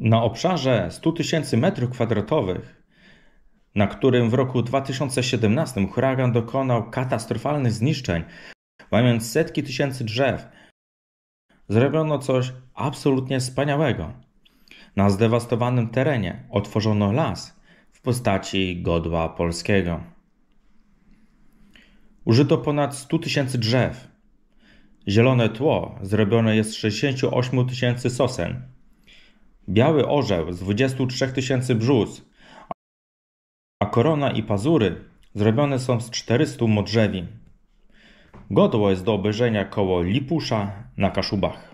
Na obszarze 100 tysięcy metrów kwadratowych, na którym w roku 2017 huragan dokonał katastrofalnych zniszczeń, łamiąc setki tysięcy drzew, zrobiono coś absolutnie wspaniałego. Na zdewastowanym terenie otworzono las w postaci godła polskiego. Użyto ponad 100 tysięcy drzew. Zielone tło zrobione jest z 68 tysięcy sosen biały orzeł z 23 tysięcy brzus, a korona i pazury zrobione są z 400 modrzewi. Godło jest do obejrzenia koło Lipusza na Kaszubach.